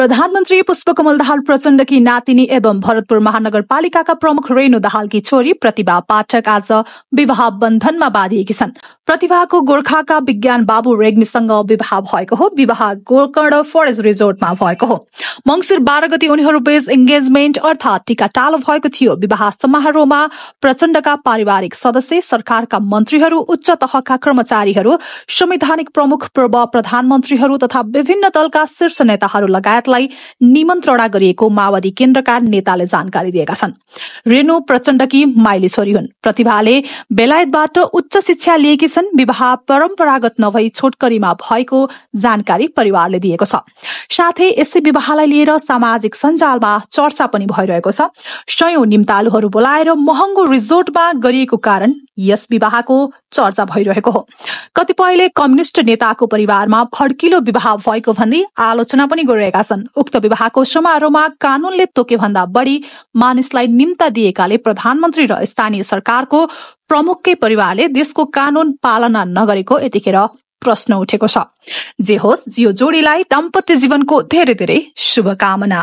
प्रधानमन्त्री पुष्पकमल दाहाल प्रचण्डकी नातिनी एवं भरतपुर महानगरपालिकाका प्रमुख रेणु दाहालकी छोरी प्रतिभा पाठक आज विवाह बन्धनमा बाँधिएकी छन् प्रतिभाको गोर्खाका विज्ञान बाबु रेग्मीसँग विवाह भएको हो विवाह गोकर्ण फरेस्ट रिजोर्टमा भएको हो मंगिर बाह्र गति उनीहरू बीच अर्थात टीका टालो भएको थियो विवाह समारोहमा प्रचण्डका पारिवारिक सदस्य सरकारका मन्त्रीहरू उच्च तहका कर्मचारीहरू संवैधानिक प्रमुख पूर्व प्रधानमन्त्रीहरू तथा विभिन्न दलका शीर्ष नेताहरू लगायत बैठकलाई निमन्त्रणा गरिएको माओवादी केन्द्रका नेताले जानकारी दिएका छन् रेणु प्रचण्डकी माइली छोरी हुन् प्रतिभाले बेलायतबाट उच्च शिक्षा लिएकी छन् विवाह परम्परागत नभई छोटकरीमा भएको जानकारी परिवारले दिएको छ साथै यसै विवाहलाई लिएर सामाजिक सञ्जालमा चर्चा पनि भइरहेको छ सयौं निम्तालुहरू बोलाएर महँगो रिजोर्टमा गरिएको कारण यस विवाहको चर्चा भइरहेको हो कतिपयले कम्युनिष्ट नेताको परिवारमा फड्किलो विवाह भएको भन्दै आलोचना पनि गरिरहेका छन् छन् उक्त विवाहको समारोहमा कानूनले तोकेभन्दा बढ़ी मानिसलाई निम्ता दिएकाले प्रधानमन्त्री र स्थानीय सरकारको प्रमुखकै परिवारले देशको कानून पालना नगरेको यतिखेर प्रश्न उठेको छ जे होस् जियो जोडीलाई दाम्पत्य जीवनको धेरै धेरै शुभकामना